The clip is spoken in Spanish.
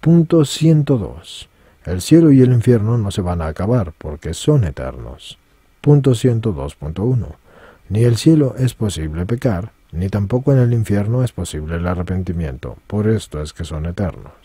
Punto 102. El cielo y el infierno no se van a acabar porque son eternos. Punto 102.1. Ni el cielo es posible pecar, ni tampoco en el infierno es posible el arrepentimiento, por esto es que son eternos.